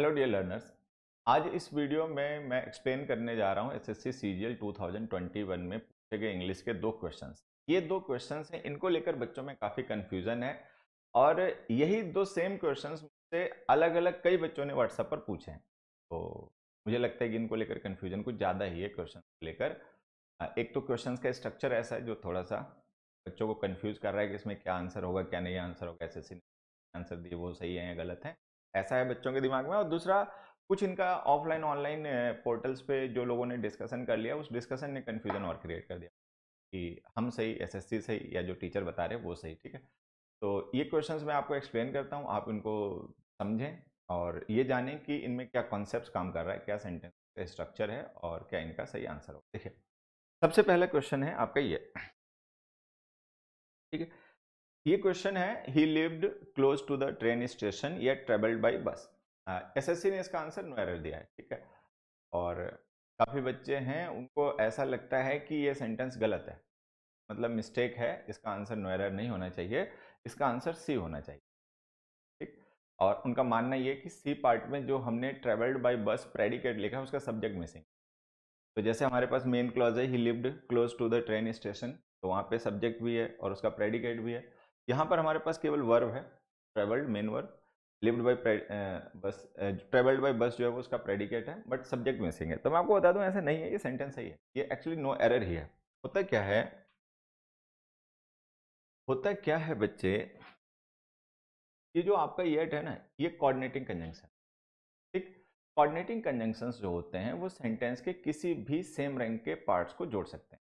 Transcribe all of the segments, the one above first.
hello dear learners आज इस video में मैं एक्सप्लेन करने जा रहा हूँ S S C C two thousand twenty one में पूछे गए इंग्लिश के दो क्वेश्चन ये दो क्वेश्चन हैं इनको लेकर बच्चों में काफ़ी कन्फ्यूज़न है और यही दो सेम क्वेश्चन मुझसे अलग अलग कई बच्चों ने व्हाट्सएप पर पूछे हैं तो मुझे लगता है कि इनको लेकर कन्फ्यूजन कुछ ज़्यादा ही है क्वेश्चन लेकर एक तो क्वेश्चन का स्ट्रक्चर ऐसा है जो थोड़ा सा बच्चों को कन्फ्यूज़ कर रहा है कि इसमें क्या आंसर होगा क्या नहीं आंसर होगा एस एस ने आंसर दिए वो सही है या गलत है ऐसा है बच्चों के दिमाग में और दूसरा कुछ इनका ऑफलाइन ऑनलाइन पोर्टल्स पे जो लोगों ने डिस्कशन कर लिया उस डिस्कशन ने कन्फ्यूजन और क्रिएट कर दिया कि हम सही एसएससी सही या जो टीचर बता रहे वो सही ठीक है तो ये क्वेश्चंस मैं आपको एक्सप्लेन करता हूँ आप इनको समझें और ये जानें कि इनमें क्या कॉन्सेप्ट काम कर रहा है क्या सेंटेंस स्ट्रक्चर है और क्या इनका सही आंसर हो देखिए सबसे पहला क्वेश्चन है आपका ये ठीक है ये क्वेश्चन है he lived close to the train station या travelled by bus S S C ने इसका आंसर नो एरर दिया है ठीक है और काफ़ी बच्चे हैं उनको ऐसा लगता है कि ये सेंटेंस गलत है मतलब मिस्टेक है इसका आंसर नो एरर नहीं होना चाहिए इसका आंसर सी होना चाहिए ठीक और उनका मानना ये कि सी पार्ट में जो हमने ट्रेवल्ड बाई बस प्रेडिकेट लिखा है उसका सब्जेक्ट मिसिंग तो जैसे हमारे पास मेन क्लॉज है he lived close to the train station तो वहाँ पे सब्जेक्ट भी है और उसका प्रेडिकेट भी है यहाँ पर हमारे पास केवल वर्ब है travelled main verb lived by bus travelled by bus जो है वो उसका प्रेडिकेट है बट सब्जेक्ट मिसिंग है तो मैं आपको बता दूं ऐसा नहीं है ये सेंटेंस सही है ये एक्चुअली नो एरर ही है होता क्या है होता क्या है बच्चे ये जो आपका येट है ना ये कॉर्डिनेटिंग कंजंक्शन ठीक कॉर्डिनेटिंग कंजंक्शंस जो होते हैं वो सेंटेंस के किसी भी सेम रैंक के पार्ट्स को जोड़ सकते हैं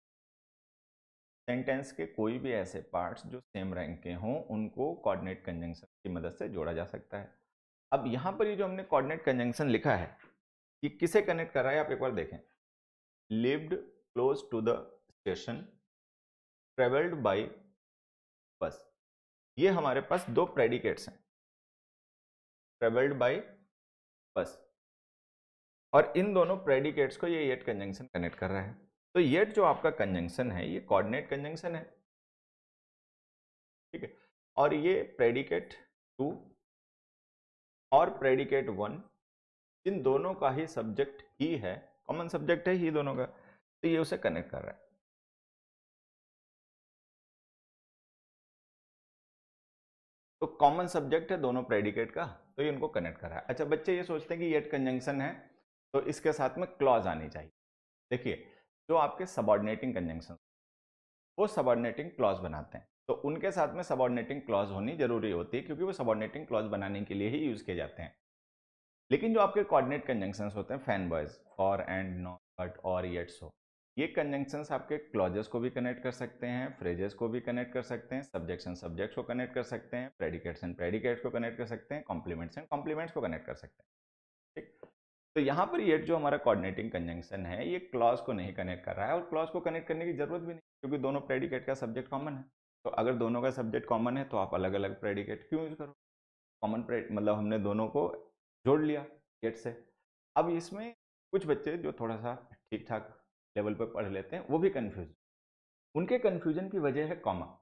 सेंटेंस के कोई भी ऐसे पार्ट्स जो सेम रैंक के हों उनको कोऑर्डिनेट कंजंक्शन की मदद से जोड़ा जा सकता है अब यहाँ पर ये यह जो हमने कोऑर्डिनेट कंजंक्शन लिखा है कि किसे कनेक्ट कर रहा है आप एक बार देखें lived close to the station travelled by bus ये हमारे पास दो प्रेडिकेट्स हैं ट्रेवल्ड बाई बस और इन दोनों प्रेडिकेट्स को ये एट कंजंक्शन कनेक्ट कर रहा है तो येट जो आपका कंजंक्शन है ये कोऑर्डिनेट कंजंक्शन है ठीक है और ये प्रेडिकेट टू और प्रेडिकेट वन इन दोनों का ही सब्जेक्ट ही है कॉमन सब्जेक्ट है ही दोनों का तो ये उसे कनेक्ट कर रहा है तो कॉमन सब्जेक्ट है दोनों प्रेडिकेट का तो ये उनको कनेक्ट कर रहा है अच्छा बच्चे ये सोचते हैं कि येट कंजंक्शन है तो इसके साथ में क्लॉज आनी चाहिए देखिए जो आपके सबॉर्डिनेटिंग कंजंक्शन वो सबॉर्डिनेटिंग क्लॉज बनाते हैं तो उनके साथ में सबॉर्डिनेटिंग क्लॉज होनी जरूरी होती है क्योंकि वो सबॉर्डिनेटिंग क्लॉज बनाने के लिए ही यूज़ किए जाते हैं लेकिन जो आपके कोऑर्डिनेट कंजंक्शंस होते हैं FANBOYS for and nor but or yet so ये कंजंक्शंस आपके क्लॉजेस को भी कनेक्ट कर सकते हैं फ्रेजेस को भी कनेक्ट कर सकते हैं सब्जेक्ट्स एंड सब्जेक्ट्स को कनेक्ट कर सकते हैं प्रेडिकेट्स एंड प्रेडिकेट्स को कनेक्ट कर सकते हैं कॉम्प्लीमेंट्स एंड कॉम्प्लीमेंट्स को कनेक्ट कर सकते हैं तो यहाँ पर येट जो हमारा कोऑर्डिनेटिंग कंजंक्शन है ये क्लॉज को नहीं कनेक्ट कर रहा है और क्लॉज को कनेक्ट करने की जरूरत भी नहीं क्योंकि दोनों प्रेडिकेट का सब्जेक्ट कॉमन है तो अगर दोनों का सब्जेक्ट कॉमन है तो आप अलग अलग प्रेडिकेट क्यों यूज़ करो कॉमन मतलब हमने दोनों को जोड़ लिया गेट से अब इसमें कुछ बच्चे जो थोड़ा सा ठीक ठाक लेवल पर पढ़ लेते हैं वो भी कन्फ्यूज उनके कन्फ्यूजन की वजह है कॉमा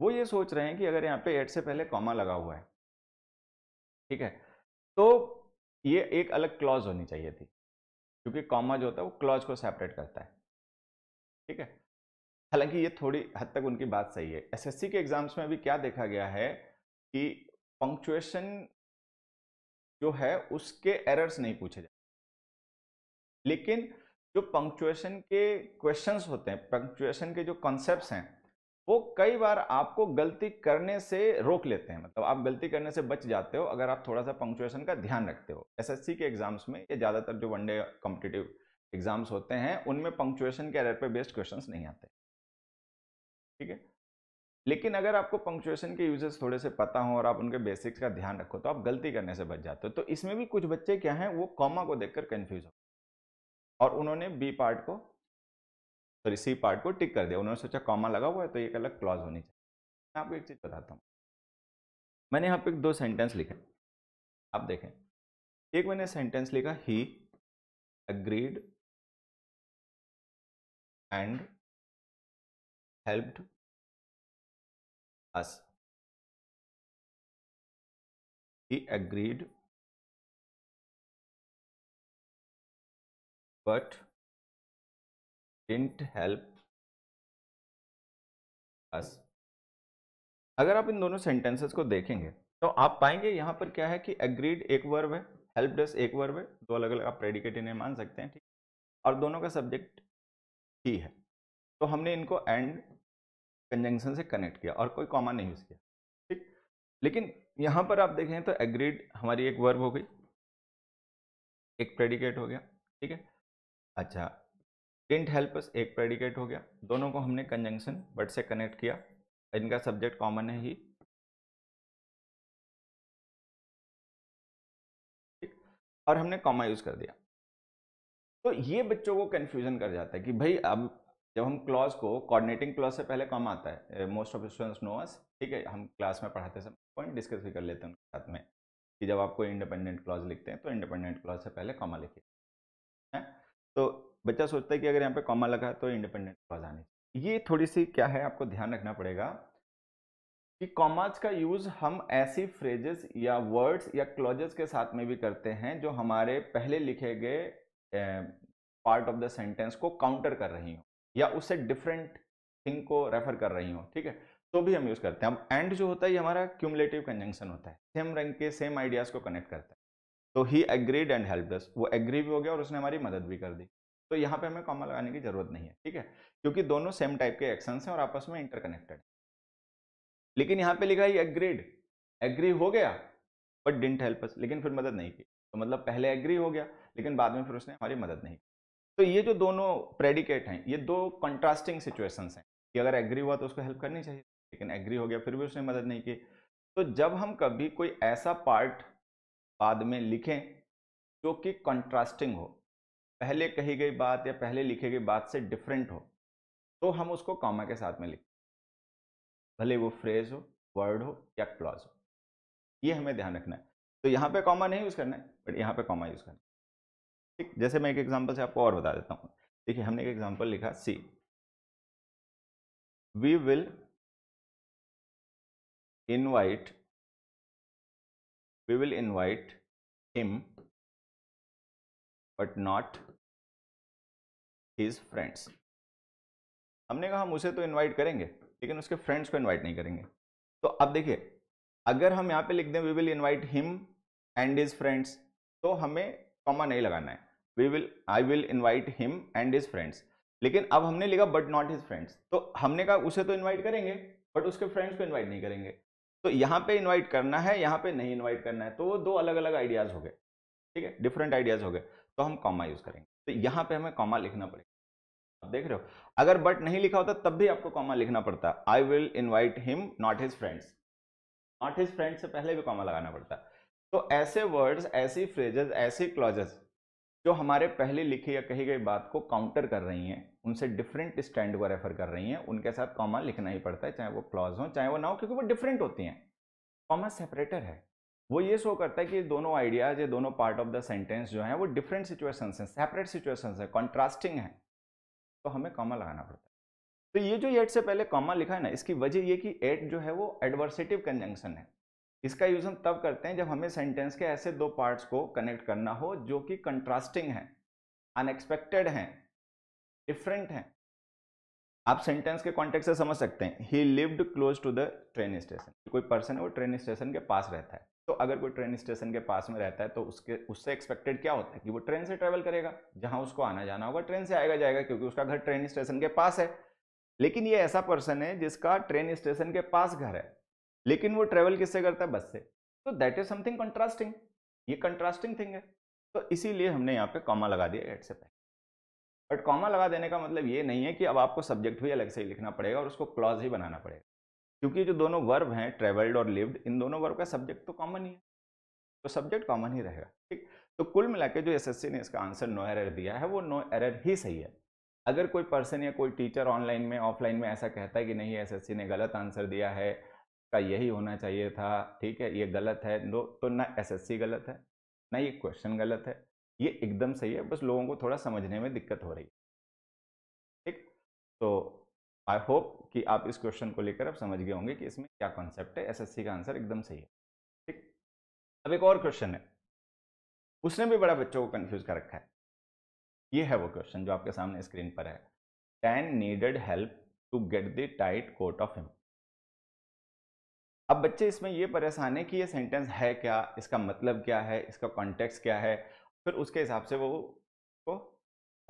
वो ये सोच रहे हैं कि अगर यहाँ पे एट से पहले कॉमा लगा हुआ है ठीक है ये एक अलग क्लॉज होनी चाहिए थी क्योंकि कॉमा जो होता है वो क्लॉज को सेपरेट करता है ठीक है हालांकि ये थोड़ी हद तक उनकी बात सही है एसएससी के एग्जाम्स में भी क्या देखा गया है कि पंक्चुएशन जो है उसके एरर्स नहीं पूछे जाते लेकिन जो पंक्चुएशन के क्वेश्चंस होते हैं पंक्चुएशन के जो कॉन्सेप्ट्स हैं वो कई बार आपको गलती करने से रोक लेते हैं मतलब आप गलती करने से बच जाते हो अगर आप थोड़ा सा पंक्चुएशन का ध्यान रखते हो एसएससी के एग्जाम्स में या ज़्यादातर जो वनडे कॉम्पिटिटिव एग्जाम्स होते हैं उनमें पंक्चुएशन के एरर पे बेस्ड क्वेश्चन नहीं आते ठीक है लेकिन अगर आपको पंक्चुएशन के यूजेस थोड़े से पता हो और आप उनके बेसिक्स का ध्यान रखो तो आप गलती करने से बच जाते हो तो इसमें भी कुछ बच्चे क्या हैं वो कॉमा को देखकर कंफ्यूज हो और उन्होंने बी पार्ट को सॉरी सी पार्ट को टिक कर दिया उन्होंने सोचा कॉमा लगा हुआ है तो एक अलग क्लॉज होनी चाहिए मैं आपको एक चीज़ बताता हूँ मैंने यहाँ पे दो सेंटेंस लिखे आप देखें एक मैंने सेंटेंस लिखा he agreed and helped us he agreed but didn't help us अगर आप इन दोनों सेंटेंसेस को देखेंगे तो आप पाएंगे यहाँ पर क्या है कि एग्रीड एक वर्ब है हेल्प डस एक वर्ब है दो अलग अलग आप प्रेडिकेट इन्हें मान सकते हैं ठीक और दोनों का सब्जेक्ट ही है तो हमने इनको एंड कंजंक्शन से कनेक्ट किया और कोई कॉमा नहीं यूज़ किया ठीक लेकिन यहाँ पर आप देखें तो एग्रीड हमारी एक वर्ब हो गई एक प्रेडिकेट हो गया ठीक है अच्छा टिंट हेल्प एक प्रेडिकेट हो गया दोनों को हमने कंजंक्शन बट से कनेक्ट किया इनका सब्जेक्ट कॉमन है ही और हमने कॉमा यूज़ कर दिया तो ये बच्चों को कन्फ्यूजन कर जाता है कि भाई अब जब हम क्लॉज को कोऑर्डिनेटिंग क्लॉज से पहले कॉमा आता है most of students know us ठीक है हम क्लास में पढ़ाते समय पॉइंट डिस्कस भी कर लेते हैं उनके साथ में कि जब आपको इंडिपेंडेंट क्लॉज लिखते हैं तो इंडिपेंडेंट क्लॉज से पहले कॉमा लिखिए तो बच्चा सोचता है कि अगर यहाँ पे कॉमा लगा तो इंडिपेंडेंट क्लॉज आनी चाहिए ये थोड़ी सी क्या है आपको ध्यान रखना पड़ेगा कि कॉमाज का यूज़ हम ऐसी फ्रेजेस या वर्ड्स या क्लॉजेस के साथ में भी करते हैं जो हमारे पहले लिखे गए पार्ट ऑफ द सेंटेंस को काउंटर कर रही हूँ या उससे डिफरेंट थिंग को रेफर कर रही हूँ ठीक है तो भी हम यूज़ करते हैं अब एंड जो होता है ये हमारा क्यूमलेटिव कंजंक्शन होता है सेम रंग के सेम आइडियाज़ को कनेक्ट करता है तो ही एग्रीड एंड हेल्प दस वो एग्री भी हो गया और उसने हमारी मदद भी कर दी तो यहाँ पे हमें कॉमा लगाने की जरूरत नहीं है ठीक है क्योंकि दोनों सेम टाइप के एक्शन हैं और आपस में इंटरकनेक्टेड लेकिन यहाँ पे लिखा है एग्रीड एग्री हो गया बट डिंट हेल्प अस लेकिन फिर मदद नहीं की तो मतलब पहले एग्री हो गया लेकिन बाद में फिर उसने हमारी मदद नहीं की तो ये जो दोनों प्रेडिकेट हैं ये दो कंट्रास्टिंग सिचुएशंस हैं कि अगर एग्री हुआ तो उसको हेल्प करनी चाहिए लेकिन एग्री हो गया फिर भी उसने मदद नहीं की तो जब हम कभी कोई ऐसा पार्ट बाद में लिखें जो कि कंट्रास्टिंग हो पहले कही गई बात या पहले लिखी गई बात से डिफरेंट हो तो हम उसको कॉमा के साथ में लिखें भले वो फ्रेज हो वर्ड हो या क्लॉज हो ये हमें ध्यान रखना है तो यहाँ पे कॉमा नहीं यूज़ करना है बट यहाँ पे कॉमा यूज़ करना है ठीक जैसे मैं एक एग्जांपल से आपको और बता देता हूँ देखिए हमने एक एग्जांपल लिखा C we will invite we will invite him but not his friends हमने कहा हम उसे तो इनवाइट करेंगे लेकिन उसके फ्रेंड्स को इनवाइट नहीं करेंगे तो अब देखिए अगर हम यहाँ पे लिख दें we will invite him and his friends तो हमें कॉमा नहीं लगाना है we will I will invite him and his friends लेकिन अब हमने लिखा बट नॉट हिज फ्रेंड्स तो हमने कहा उसे तो इनवाइट करेंगे बट उसके फ्रेंड्स को इनवाइट नहीं करेंगे तो यहाँ पे इनवाइट करना है यहाँ पे नहीं इनवाइट करना है तो वो दो अलग अलग आइडियाज़ हो गए ठीक है डिफरेंट आइडियाज़ हो गए तो हम कॉमा यूज करेंगे तो यहाँ पे हमें कॉमा लिखना पड़ेगा आप देख रहे हो अगर बट नहीं लिखा होता तब भी आपको कॉमा लिखना पड़ता I will invite him not his friends not his friend से पहले भी कॉमा लगाना पड़ता तो ऐसे वर्ड्स ऐसी फ्रेजेस ऐसी क्लॉजेस जो हमारे पहले लिखी या कही गई बात को काउंटर कर रही हैं उनसे डिफरेंट स्टैंड को रेफर कर रही हैं उनके साथ कॉमा लिखना ही पड़ता है चाहे वो क्लॉज हो चाहे वो ना हो क्योंकि वो डिफरेंट होती हैं कॉमा सेपरेटर है वो ये शो करता है कि दोनों आइडियाज ये दोनों पार्ट ऑफ द सेंटेंस जो है वो डिफरेंट सिचुएशन है सेपरेट सिचुएशन है कॉन्ट्रास्टिंग है तो हमें कॉमा लगाना पड़ता है तो ये जो एट से पहले कॉमा लिखा है ना इसकी वजह ये कि एट जो है वो एडवर्सिटिव कंजंक्शन है इसका यूज हम तब करते हैं जब हमें सेंटेंस के ऐसे दो पार्ट्स को कनेक्ट करना हो जो कि कंट्रास्टिंग हैं अनएक्सपेक्टेड हैं डिफरेंट हैं आप सेंटेंस के कॉन्टेक्ट से समझ सकते हैं he lived close to the train station कोई पर्सन है वो ट्रेन स्टेशन के पास रहता है तो अगर कोई ट्रेन स्टेशन के पास में रहता है तो उसके उससे एक्सपेक्टेड क्या होता है कि वो ट्रेन से ट्रेवल करेगा जहां उसको आना जाना होगा ट्रेन से आएगा जाएगा क्योंकि उसका घर ट्रेन स्टेशन के पास है लेकिन ये ऐसा पर्सन है जिसका ट्रेन स्टेशन के पास घर है लेकिन वो ट्रैवल किससे करता है बस से तो दैट इज समथिंग कंट्रास्टिंग ये कंट्रास्टिंग थिंग है तो इसीलिए हमने यहाँ पे कॉमा लगा दिया एट से पहले बट कॉमा लगा देने का मतलब ये नहीं है कि अब आपको सब्जेक्ट भी अलग से ही लिखना पड़ेगा और उसको क्लॉज ही बनाना पड़ेगा क्योंकि जो दोनों वर्ब हैं ट्रेवल्ड और लिव्ड इन दोनों वर्ब का सब्जेक्ट तो कॉमन ही है तो सब्जेक्ट कॉमन ही रहेगा ठीक तो कुल मिला जो एसएससी ने इसका आंसर नो एरर दिया है वो नो एरर ही सही है अगर कोई पर्सन या कोई टीचर ऑनलाइन में ऑफलाइन में ऐसा कहता है कि नहीं एसएससी ने गलत आंसर दिया है का यही होना चाहिए था ठीक है ये गलत है नो तो ना एस गलत है ना ये क्वेश्चन गलत है ये एकदम सही है बस लोगों को थोड़ा समझने में दिक्कत हो रही है ठीक तो आई होप कि आप इस क्वेश्चन को लेकर आप समझ गए होंगे कि इसमें क्या कॉन्सेप्ट है एसएससी का आंसर एकदम सही है ठीक अब एक और क्वेश्चन है उसने भी बड़ा बच्चों को कन्फ्यूज कर रखा है ये है वो क्वेश्चन जो आपके सामने स्क्रीन पर है Dan needed help to get the tight coat off him अब बच्चे इसमें ये परेशान है कि ये सेंटेंस है क्या इसका मतलब क्या है इसका कॉन्टेक्स्ट क्या है फिर उसके हिसाब से वो को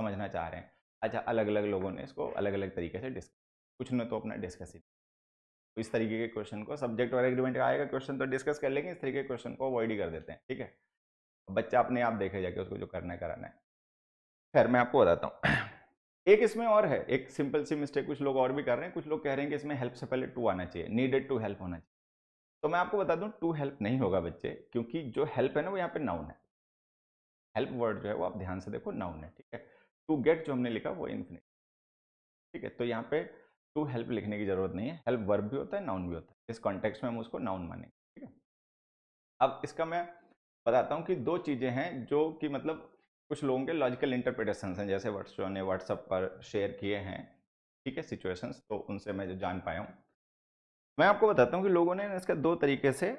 समझना चाह रहे हैं अच्छा अलग अलग लोगों ने इसको अलग अलग तरीके से डिस्कस कुछ न तो अपना डिस्कस ही तो इस तरीके के क्वेश्चन को सब्जेक्ट और एग्रीमेंट का आएगा क्वेश्चन तो डिस्कस कर लेंगे इस तरीके के क्वेश्चन को अवॉइड ही कर देते हैं ठीक है बच्चा अपने आप देखे जाके उसको जो करना है कराना है खैर मैं आपको बताता हूँ एक इसमें और है एक सिंपल सी मिस्टेक कुछ लोग और भी कर रहे हैं कुछ लोग कह रहे हैं कि इसमें हेल्प से पहले टू आना चाहिए नीडेड टू हेल्प होना चाहिए तो मैं आपको बता दूँ टू हेल्प नहीं होगा बच्चे क्योंकि जो हेल्प है ना वो यहाँ पे नाउन है हेल्प वर्ड जो है वो आप ध्यान से देखो नाउन है ठीक है टू गेट जो हमने लिखा वो इन्फिनिट ठीक है तो यहाँ पे टू तो हेल्प लिखने की जरूरत नहीं है हेल्प वर्ब भी होता है नाउन भी होता है इस कॉन्टेक्स में हम उसको नाउन मानेंगे ठीक है अब इसका मैं बताता हूँ कि दो चीज़ें हैं जो कि मतलब कुछ लोगों के लॉजिकल इंटरप्रिटेशन हैं जैसे वर्षों ने व्हाट्सअप पर शेयर किए हैं ठीक है सिचुएशंस तो उनसे मैं जो जान पाया हूँ मैं आपको बताता हूँ कि लोगों ने इसका दो तरीके से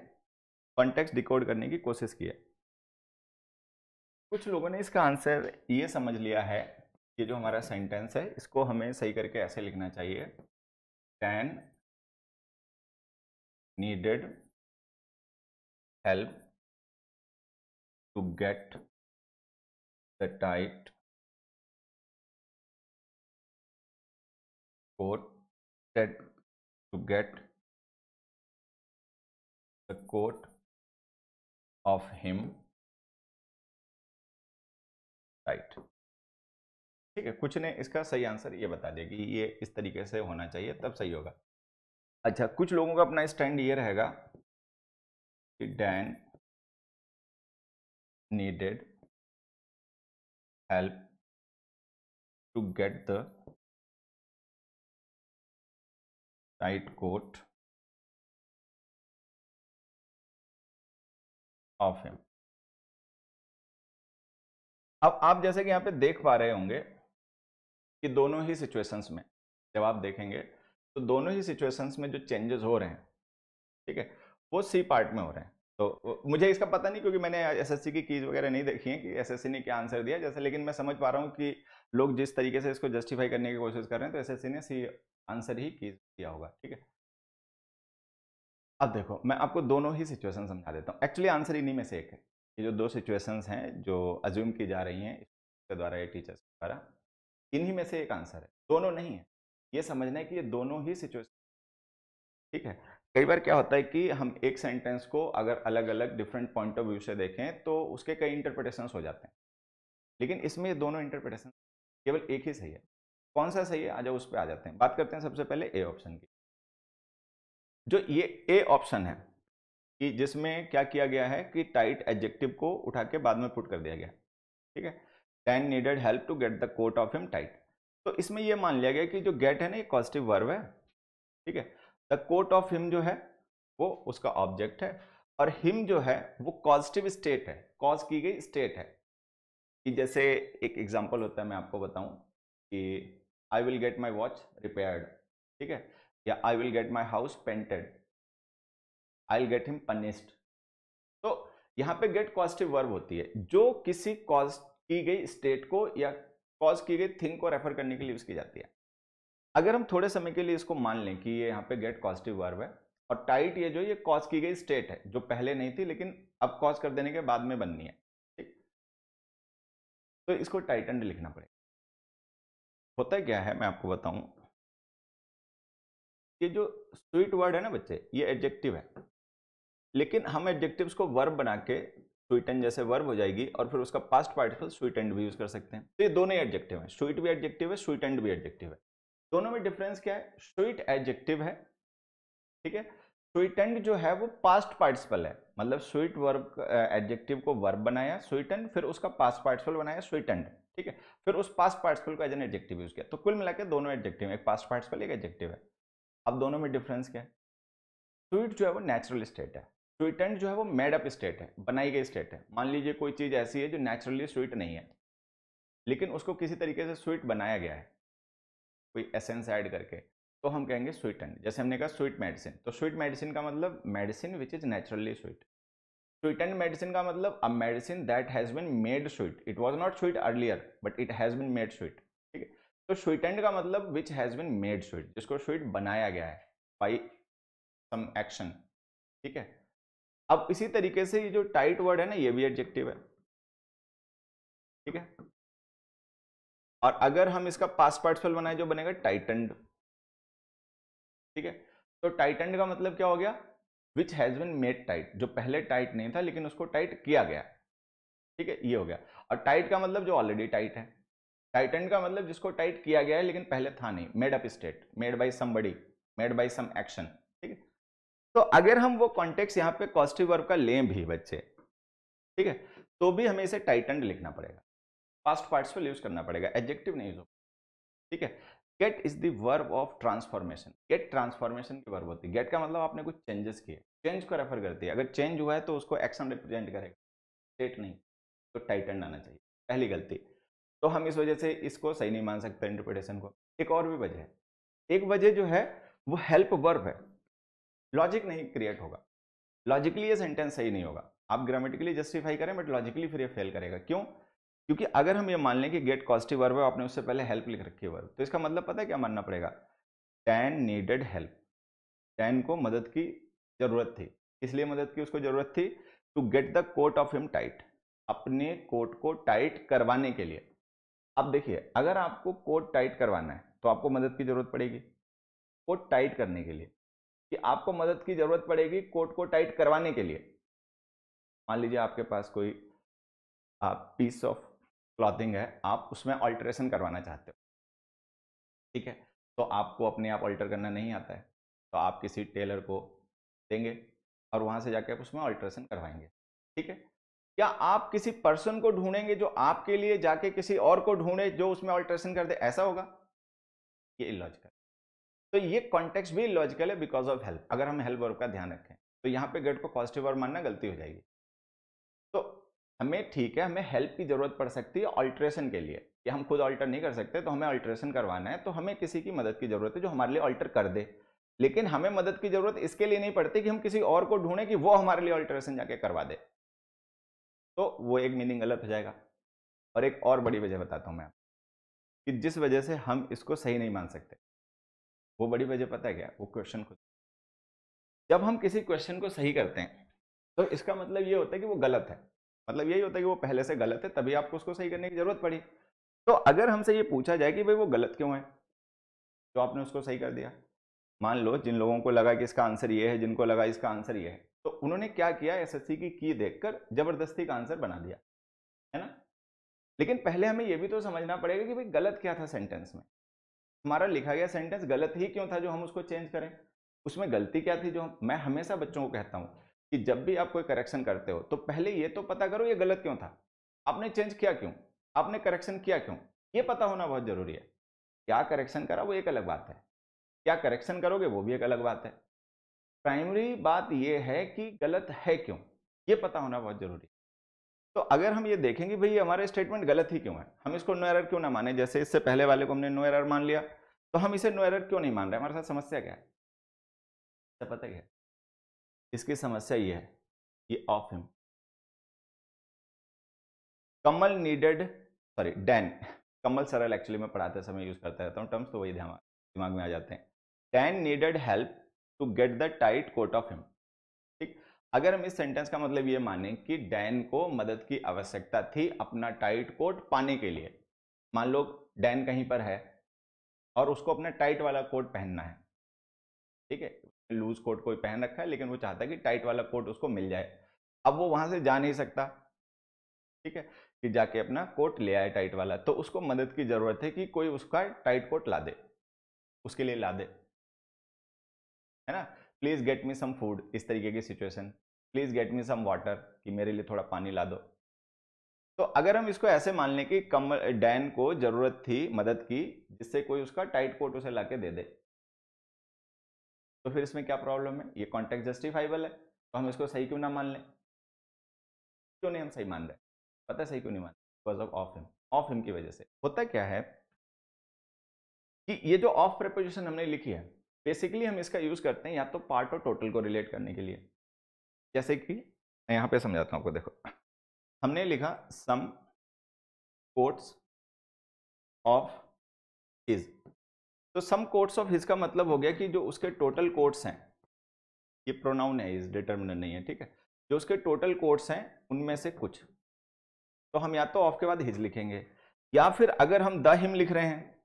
कॉन्टेक्स डिकोड करने की कोशिश की है कुछ लोगों ने इसका आंसर ये समझ लिया है ये जो हमारा सेंटेंस है इसको हमें सही करके ऐसे लिखना चाहिए Dan needed help to get the tight coat tight to get the coat off him tight ठीक है कुछ ने इसका सही आंसर ये बता दिया कि ये इस तरीके से होना चाहिए तब सही होगा अच्छा कुछ लोगों का अपना स्टैंड ये रहेगा कि Dan needed help to get the right coat off him अब आप जैसे कि यहां पे देख पा रहे होंगे कि दोनों ही सिचुएशंस में जब आप देखेंगे तो दोनों ही सिचुएशंस में जो चेंजेस हो रहे हैं ठीक है वो सी पार्ट में हो रहे हैं तो मुझे इसका पता नहीं क्योंकि मैंने एसएससी की कीज़ वगैरह नहीं देखी है कि एसएससी ने क्या आंसर दिया जैसे लेकिन मैं समझ पा रहा हूँ कि लोग जिस तरीके से इसको जस्टिफाई करने की कोशिश कर रहे हैं तो सी ने सी आंसर ही कीज दिया होगा ठीक है अब देखो मैं आपको दोनों ही सिचुएशन समझा देता हूँ एक्चुअली आंसर इन्हीं में से एक है ये जो दो सिचुएशंस हैं जो अज्यूम की जा रही हैं इसके द्वारा या टीचर्स द्वारा इन्हीं में से एक आंसर है दोनों नहीं है ये समझना है कि ये दोनों ही सिचुएशन ठीक है कई बार क्या होता है कि हम एक सेंटेंस को अगर अलग अलग डिफरेंट पॉइंट ऑफ व्यू से देखें तो उसके कई इंटरप्रिटेशन हो जाते हैं लेकिन इसमें ये दोनों इंटरप्रिटेशन केवल एक ही सही है कौन सा सही है आ जाओ उस पर आ जाते हैं बात करते हैं सबसे पहले ए ऑप्शन की जो ये ए ऑप्शन है कि जिसमें क्या किया गया है कि टाइट एडजेक्टिव को उठा के बाद में पुट कर दिया गया ठीक है Dan needed help to get the coat off him tight तो इसमें यह मान लिया गया कि जो गेट है ना ये कॉस्टिव वर्व है ठीक है द कोट ऑफ हिम जो है वो उसका ऑब्जेक्ट है और हिम जो है वो कॉजिटिव स्टेट है कॉज की गई स्टेट है कि जैसे एक एग्जाम्पल होता है मैं आपको बताऊं कि I will get my watch repaired ठीक है या I will get my house painted I will get him punished तो यहाँ पे गेट कॉजिटिव वर्ब होती है जो किसी कॉज की गई स्टेट को या कॉज की गई थिंग को रेफर करने के लिए यूज की जाती है अगर हम थोड़े समय के लिए इसको मान लें कि ये यहाँ पे गेट कॉजिटिव वर्ब है और टाइट ये जो ये कॉज की गई स्टेट है जो पहले नहीं थी लेकिन अब कॉज कर देने के बाद में बननी है ठीक तो इसको टाइटेंड लिखना पड़ेगा होता क्या है मैं आपको बताऊं ये जो स्वीट वर्ड है ना बच्चे ये एडजेक्टिव है लेकिन हम एडजेक्टिव्स को वर्ब बना के स्वीटन जैसे वर्ब हो जाएगी और फिर उसका पास्ट पार्टिकल एंड भी यूज कर सकते हैं तो ये दोनों ही एडजेक्टिव है स्वीट भी एडजेक्टिव है स्वीट एंड भी एडजेक्टिव है दोनों में डिफरेंस क्या है स्वीट एडजेक्टिव है ठीक है स्वीटेंड जो है वो पास्ट पार्टिसिपल है मतलब स्वीट वर्ब एडजेक्टिव को वर्ब बनाया एंड फिर उसका पास्ट पार्टिसिपल बनाया स्वीट एंड ठीक है फिर उस पास्ट पार्टिसिपल को एज एन एडजेक्टिव यूज किया तो कुल मिला के दोनों एडजेक्टिव एक पास्ट पार्टिसिपल एक एडजेक्टिव है अब दोनों में डिफरेंस क्या है स्वीट जो है वो नेचुरल स्टेट है स्वीटेंट जो है वो मेडअप स्टेट है बनाई गई स्टेट है मान लीजिए कोई चीज़ ऐसी है जो नेचुरली स्वीट नहीं है लेकिन उसको किसी तरीके से स्वीट बनाया गया है कोई एसेंस ऐड करके तो हम कहेंगे स्वीटेंट जैसे हमने कहा स्वीट मेडिसिन तो स्वीट मेडिसिन का मतलब medicine which is naturally sweet sweetened medicine का मतलब a medicine that has been made sweet it was not sweet earlier but it has been made sweet ठीक है तो स्वीटेंट का मतलब which has been made sweet जिसको sweet बनाया गया है बाई सम एक्शन ठीक है अब इसी तरीके से ये जो टाइट वर्ड है ना ये भी एडजेक्टिव है ठीक है और अगर हम इसका पास पार्टिसिपल बनाए जो बनेगा टाइटेंड ठीक है तो टाइटेंड का मतलब क्या हो गया which has been made tight जो पहले टाइट नहीं था लेकिन उसको टाइट किया गया ठीक है ये हो गया और टाइट का मतलब जो ऑलरेडी टाइट है टाइटेंड का मतलब जिसको टाइट किया गया है लेकिन पहले था नहीं made up state made by somebody made by some action तो अगर हम वो कॉन्टेक्स यहाँ पे कॉस्टिव वर्ब का लें भी बच्चे ठीक है तो भी हमें इसे टाइटेंड लिखना पड़ेगा फास्ट पार्ट्स पर यूज करना पड़ेगा एडजेक्टिव नहीं यूज ठीक है get is verb of transformation get transformation की वर्ब होती है गेट का मतलब आपने कुछ चेंजेस किए चेंज को रेफर करती है अगर चेंज हुआ है तो उसको एक्शन रिप्रेजेंट करेगा स्टेट नहीं तो टाइटेंड आना चाहिए पहली गलती तो हम इस वजह से इसको सही नहीं मान सकते इंटरप्रिटेशन को एक और भी वजह है एक वजह जो है वो हेल्प वर्ब है लॉजिक नहीं क्रिएट होगा लॉजिकली ये सेंटेंस सही नहीं होगा आप ग्रामेटिकली जस्टिफाई करें बट लॉजिकली फिर ये फेल करेगा क्यों क्योंकि अगर हम ये मान लें कि गेट कॉस्टिव वर्ब है आपने उससे पहले हेल्प लिख रखी वर्ब तो इसका मतलब पता है क्या मानना पड़ेगा टैन नीडेड हेल्प टैन को मदद की ज़रूरत थी इसलिए मदद की उसको ज़रूरत थी to get the coat off him tight अपने कोट को टाइट करवाने के लिए अब देखिए अगर आपको कोट टाइट करवाना है तो आपको मदद की ज़रूरत पड़ेगी कोट टाइट करने के लिए कि आपको मदद की ज़रूरत पड़ेगी कोट को टाइट करवाने के लिए मान लीजिए आपके पास कोई आप पीस ऑफ क्लॉथिंग है आप उसमें ऑल्ट्रेशन करवाना चाहते हो ठीक है तो आपको अपने आप ऑल्टर करना नहीं आता है तो आप किसी टेलर को देंगे और वहाँ से जाके आप उसमें ऑल्ट्रेशन करवाएंगे ठीक है क्या आप किसी पर्सन को ढूंढेंगे जो आपके लिए जाके किसी और को ढूंढे जो उसमें ऑल्ट्रेशन कर दे ऐसा होगा ये इलॉजिकल तो ये कॉन्टेक्स्ट भी लॉजिकल है बिकॉज ऑफ हेल्प अगर हम हेल्प वर्ब का ध्यान रखें तो यहाँ पे गेट को पॉजिटिव वर्ब मानना गलती हो जाएगी तो हमें ठीक है हमें हेल्प की ज़रूरत पड़ सकती है ऑल्ट्रेशन के लिए कि हम खुद ऑल्टर नहीं कर सकते तो हमें ऑल्ट्रेशन करवाना है तो हमें किसी की मदद की ज़रूरत है जो हमारे लिए ऑल्टर कर दे लेकिन हमें मदद की ज़रूरत इसके लिए नहीं पड़ती कि हम किसी और को ढूंढें कि वो हमारे लिए ऑल्ट्रेशन जाके करवा दे तो वो एक मीनिंग गलत हो जाएगा और एक और बड़ी वजह बताता हूँ मैं कि जिस वजह से हम इसको सही नहीं मान सकते वो बड़ी वजह पता है क्या वो क्वेश्चन खुद जब हम किसी क्वेश्चन को सही करते हैं तो इसका मतलब ये होता है कि वो गलत है मतलब यही होता है कि वो पहले से गलत है तभी आपको उसको सही करने की जरूरत पड़ी तो अगर हमसे ये पूछा जाए कि भाई वो गलत क्यों है तो आपने उसको सही कर दिया मान लो जिन लोगों को लगा कि इसका आंसर ये है जिनको लगा इसका आंसर ये है तो उन्होंने क्या किया एसएससी की की देखकर जबरदस्ती का आंसर बना दिया है ना लेकिन पहले हमें यह भी तो समझना पड़ेगा कि भाई गलत क्या था सेंटेंस में हमारा लिखा गया सेंटेंस गलत ही क्यों था जो हम उसको चेंज करें उसमें गलती क्या थी जो मैं हमेशा बच्चों को कहता हूँ कि जब भी आप कोई करेक्शन करते हो तो पहले ये तो पता करो ये गलत क्यों था आपने चेंज किया क्यों आपने करेक्शन किया क्यों ये पता होना बहुत ज़रूरी है क्या करेक्शन करा वो एक अलग बात है क्या करेक्शन करोगे वो भी एक अलग बात है प्राइमरी बात ये है कि गलत है क्यों ये पता होना बहुत ज़रूरी है तो अगर हम ये देखेंगे भाई हमारा स्टेटमेंट गलत ही क्यों है हम इसको नो एरर क्यों ना माने जैसे इससे पहले वाले को हमने नो एरर मान लिया तो हम इसे नो एरर क्यों नहीं मान रहे हमारे साथ समस्या क्या है तो पता क्या इसकी समस्या ये है ये off him Kamal needed sorry Dan Kamal सरल एक्चुअली मैं पढ़ाते समय यूज करता रहता हूँ टर्म्स तो वही दिमाग में आ जाते हैं Dan needed help to get the tight coat off him अगर हम इस सेंटेंस का मतलब ये माने कि डैन को मदद की आवश्यकता थी अपना टाइट कोट पाने के लिए मान लो डैन कहीं पर है और उसको अपना टाइट वाला कोट पहनना है ठीक है लूज कोट कोई पहन रखा है लेकिन वो चाहता है कि टाइट वाला कोट उसको मिल जाए अब वो वहां से जा नहीं सकता ठीक है कि जाके अपना कोट ले आए टाइट वाला तो उसको मदद की ज़रूरत है कि कोई उसका टाइट कोट ला दे उसके लिए ला दे है ना please get me some food इस तरीके की situation please get me some water कि मेरे लिए थोड़ा पानी ला दो तो अगर हम इसको ऐसे मान लें कि कम डैन को ज़रूरत थी मदद की जिससे कोई उसका टाइट कोट उसे ला दे दे तो फिर इसमें क्या प्रॉब्लम है ये कॉन्टेक्ट जस्टिफाइबल है तो हम इसको सही क्यों ना मान लें क्यों नहीं हम सही मान रहे पता है सही क्यों नहीं मान because of off him off him की वजह से होता क्या है कि ये जो ऑफ प्रपोजिशन हमने लिखी है बेसिकली हम इसका यूज़ करते हैं या तो पार्ट और टोटल को रिलेट करने के लिए जैसे कि यहाँ पे समझाता हूँ आपको देखो हमने लिखा सम कोट्स ऑफ हिज तो सम कोट्स ऑफ हिज का मतलब हो गया कि जो उसके टोटल कोट्स हैं ये प्रोनाउन है इस डिटर्मिनर नहीं है ठीक है जो उसके टोटल कोट्स हैं उनमें से कुछ तो हम या तो ऑफ के बाद हिज लिखेंगे या फिर अगर हम द हिम लिख रहे हैं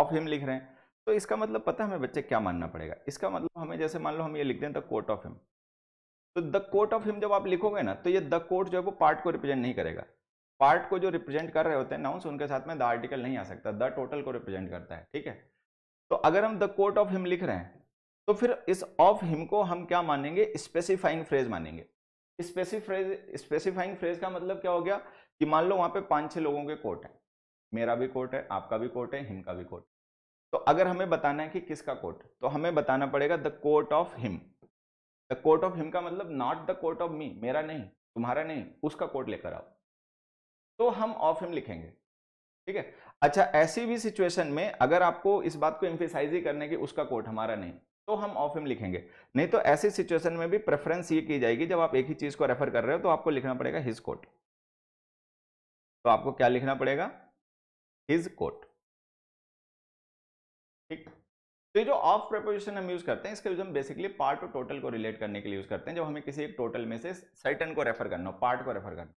ऑफ हिम लिख रहे हैं तो इसका मतलब पता है हमें बच्चे क्या मानना पड़ेगा इसका मतलब हमें जैसे मान लो हम ये लिख दें द कोट ऑफ हिम तो द कोट ऑफ हिम जब आप लिखोगे ना तो ये द कोट जो है वो पार्ट को रिप्रेजेंट नहीं करेगा पार्ट को जो रिप्रेजेंट कर रहे होते हैं नाउंस उनके साथ में द आर्टिकल नहीं आ सकता द टोटल को रिप्रेजेंट करता है ठीक है तो अगर हम द कोट ऑफ हिम लिख रहे हैं तो फिर इस ऑफ हिम को हम क्या मानेंगे स्पेसिफाइंग फ्रेज मानेंगे स्पेसिफ्रेज स्पेसिफाइंग फ्रेज का मतलब क्या हो गया कि मान लो वहाँ पे पांच छह लोगों के कोट हैं मेरा भी कोट है आपका भी कोट है हिम का भी कोट तो अगर हमें बताना है कि किसका कोट तो हमें बताना पड़ेगा the coat off him the court off him का मतलब not the court off me मेरा नहीं तुम्हारा नहीं उसका कोर्ट लेकर आओ तो हम ऑफ हिम लिखेंगे ठीक है अच्छा ऐसी भी सिचुएशन में अगर आपको इस बात को इम्फिसाइज ही करने की उसका कोर्ट हमारा नहीं तो हम ऑफ हिम लिखेंगे नहीं तो ऐसी सिचुएशन में भी प्रेफरेंस ये की जाएगी जब आप एक ही चीज को रेफर कर रहे हो तो आपको लिखना पड़ेगा हिज कोर्ट तो आपको क्या लिखना पड़ेगा हिज कोर्ट ठीक तो ये जो ऑफ प्रपोजिशन हम यूज करते हैं इसका यूज हम बेसिकली पार्ट और टोटल को रिलेट करने के लिए यूज करते हैं जब हमें किसी एक टोटल में से सर्टन को रेफर करना हो पार्ट को रेफर करना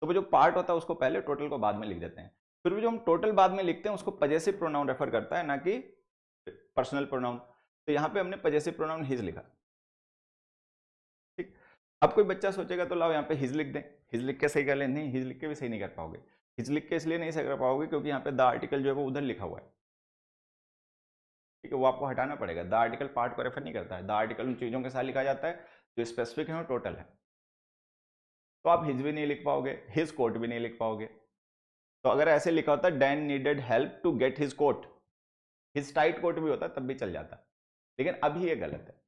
तो वो जो पार्ट होता है उसको पहले टोटल को बाद में लिख देते हैं फिर भी जो हम टोटल बाद में लिखते हैं उसको पजेसिव प्रोनाउन रेफर करता है ना कि पर्सनल प्रोनाउन तो यहाँ पे हमने पजेसिव प्रोनाउन हिज लिखा ठीक अब कोई बच्चा सोचेगा तो लाओ यहाँ पे हिज लिख दें हिज लिख के सही कर ले नहीं हिज लिख के भी सही नहीं कर पाओगे हिज लिख के इसलिए नहीं सही कर पाओगे क्योंकि यहाँ पे द आर्टिकल जो है वो उधर लिखा हुआ है ठीक है वो आपको हटाना पड़ेगा द आर्टिकल पार्ट को रेफर नहीं करता है द आर्टिकल उन चीज़ों के साथ लिखा जाता है जो स्पेसिफिक है और टोटल है तो आप हिज भी नहीं लिख पाओगे हिज कोट भी नहीं लिख पाओगे तो अगर ऐसे लिखा होता Dan needed help to get his coat his tight coat भी होता तब भी चल जाता लेकिन अभी ये गलत है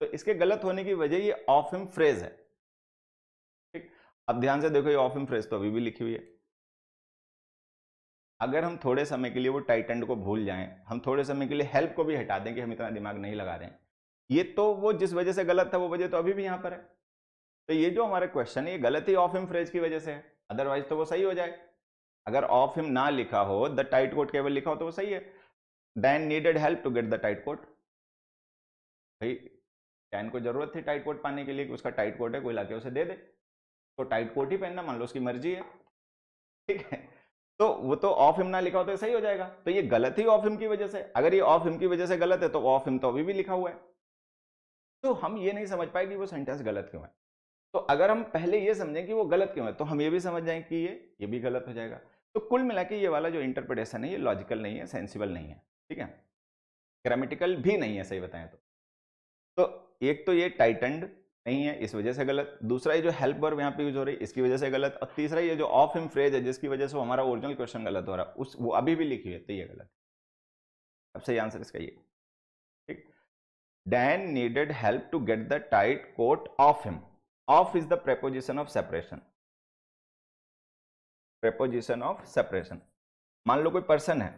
तो इसके गलत होने की वजह ये ऑफ इम फ्रेज है ठीक अब ध्यान से देखो ये ऑफ इम फ्रेज तो अभी भी लिखी हुई है अगर हम थोड़े समय के लिए वो टाइटेंड को भूल जाएं हम थोड़े समय के लिए हेल्प को भी हटा दें कि हम इतना दिमाग नहीं लगा रहे हैं ये तो वो जिस वजह से गलत था वो वजह तो अभी भी यहाँ पर है तो ये जो हमारा क्वेश्चन है ये गलत ही ऑफ हिम फ्रेज की वजह से है अदरवाइज तो वो सही हो जाए अगर ऑफ हिम ना लिखा हो द टाइट कोट केवल लिखा हो तो वो सही है Dan needed help to get the tight coat भाई डैन को जरूरत थी टाइट कोट पाने के लिए कि उसका टाइट कोट है कोई लाके उसे दे दे तो टाइट कोट ही पहनना मान लो उसकी मर्जी है ठीक है तो वो तो ऑफ हिम ना लिखा हो तो सही हो जाएगा तो ये गलत ही ऑफ हिम की वजह से अगर ये ऑफ हिम की वजह से गलत है तो ऑफ हिम तो अभी भी लिखा हुआ है तो हम ये नहीं समझ पाए कि वो सेंटेंस गलत क्यों है तो अगर हम पहले ये समझें कि वो गलत क्यों है तो हम ये भी समझ जाएं कि ये ये भी गलत हो जाएगा तो कुल मिला के ये वाला जो इंटरप्रिटेशन है ये लॉजिकल नहीं है सेंसिबल नहीं है ठीक है ग्रामेटिकल भी नहीं है सही बताएं तो तो एक तो ये टाइटेंड नहीं है इस वजह से गलत दूसरा ये जो हेल्प वर्ब यहाँ पे यूज हो रही है इसकी वजह से गलत और तीसरा ये जो ऑफ हिम फ्रेज है जिसकी वजह से हमारा ओरिजिनल क्वेश्चन गलत हो रहा है उस वो अभी भी लिखी हुई है तो ये गलत अब सही आंसर इसका ये ठीक Dan needed help to get the tight coat off him off is the preposition of separation preposition of separation मान लो कोई पर्सन है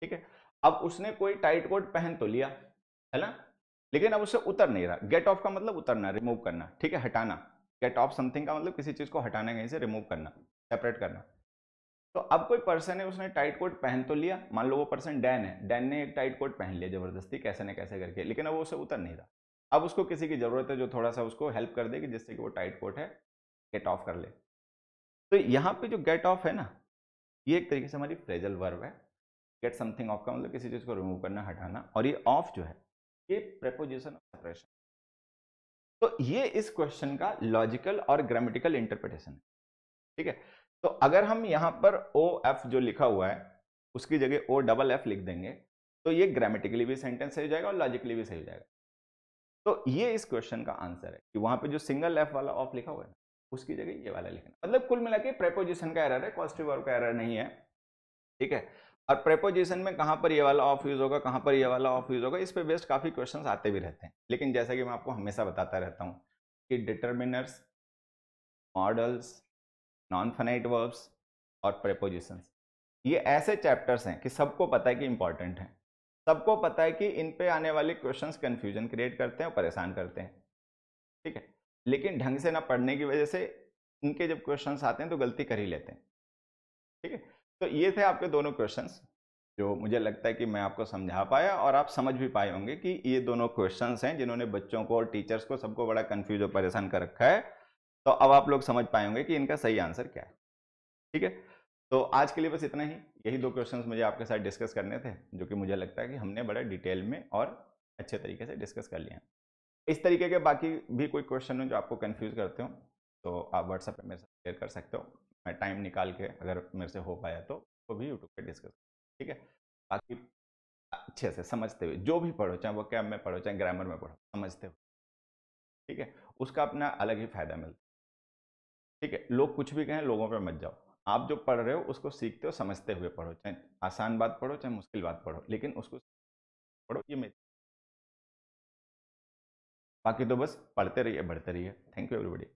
ठीक है अब उसने कोई टाइट कोट पहन तो लिया है ना लेकिन अब उससे उतर नहीं रहा गेट ऑफ का मतलब उतरना रिमूव करना ठीक है हटाना गेट ऑफ समथिंग का मतलब किसी चीज़ को हटाना कहीं से रिमूव करना सेपरेट करना तो अब कोई पर्सन है उसने टाइट कोट पहन तो लिया मान लो वो पर्सन डैन है डैन ने एक टाइट कोट पहन लिया ज़बरदस्ती कैसे न कैसे करके लेकिन अब उसे उतर नहीं रहा अब उसको किसी की ज़रूरत है जो थोड़ा सा उसको हेल्प कर दे कि जिससे कि वो टाइट कोट है गेट ऑफ कर ले तो यहाँ पे जो गेट ऑफ है ना ये एक तरीके से हमारी फ्रेजल वर्व है गेट समथिंग ऑफ का मतलब किसी चीज़ को रिमूव करना हटाना और ये ऑफ जो है ये प्रपोजिशन ऑपरेशन तो ये इस क्वेश्चन का लॉजिकल और ग्रामेटिकल इंटरप्रिटेशन है ठीक है तो अगर हम यहां पर ओ एफ जो लिखा हुआ है उसकी जगह ओ डबल एफ लिख देंगे तो ये ग्रामेटिकली भी सेंटेंस सही हो जाएगा और लॉजिकली भी सही हो जाएगा तो ये इस क्वेश्चन का आंसर है कि वहां पे जो सिंगल एफ वाला ऑफ लिखा हुआ है उसकी जगह ये वाला लिखना मतलब कुल मिला के प्रेपोजिशन का एरर है पॉजिटिव वर्ब का एरर नहीं है ठीक है और प्रेपोजिशन में कहाँ पर ये वाला ऑफ यूज़ होगा कहाँ पर ये वाला ऑफ यूज़ होगा इस पर बेस्ड काफ़ी क्वेश्चन आते भी रहते हैं लेकिन जैसा कि मैं आपको हमेशा बताता रहता हूँ कि determiners modals non finite verbs और प्रेपोजिशंस ये ऐसे चैप्टर्स हैं कि सबको पता है कि इंपॉर्टेंट हैं सबको पता है कि इन पे आने वाले क्वेश्चंस कन्फ्यूजन क्रिएट करते हैं और परेशान करते हैं ठीक है लेकिन ढंग से ना पढ़ने की वजह से इनके जब क्वेश्चंस आते हैं तो गलती कर ही लेते हैं ठीक है तो ये थे आपके दोनों क्वेश्चंस जो मुझे लगता है कि मैं आपको समझा पाया और आप समझ भी पाए होंगे कि ये दोनों क्वेश्चंस हैं जिन्होंने बच्चों को और टीचर्स को सबको बड़ा कन्फ्यूज और परेशान कर रखा है तो अब आप लोग समझ पाए होंगे कि इनका सही आंसर क्या है ठीक है तो आज के लिए बस इतना ही यही दो क्वेश्चन मुझे आपके साथ डिस्कस करने थे जो कि मुझे लगता है कि हमने बड़े डिटेल में और अच्छे तरीके से डिस्कस कर लिया इस तरीके के बाकी भी कोई क्वेश्चन हो जो आपको कन्फ्यूज़ करते हो तो आप व्हाट्सएप पर मेरे साथ शेयर कर सकते हो मैं टाइम निकाल के अगर मेरे से हो पाया तो वो तो भी यूट्यूब पे डिस्कस ठीक है बाकी अच्छे से समझते हुए जो भी पढ़ो चाहे वो कैब में पढ़ो चाहे ग्रामर में पढ़ो समझते हुए ठीक है उसका अपना अलग ही फ़ायदा मिलता है ठीक है लोग कुछ भी कहें लोगों पर मत जाओ आप जो पढ़ रहे हो उसको सीखते हो समझते हुए पढ़ो चाहे आसान बात पढ़ो चाहे मुश्किल बात पढ़ो लेकिन उसको पढ़ो ये मेरी बाकी तो बस पढ़ते रहिए बढ़ते रहिए थैंक यू एवरीबडी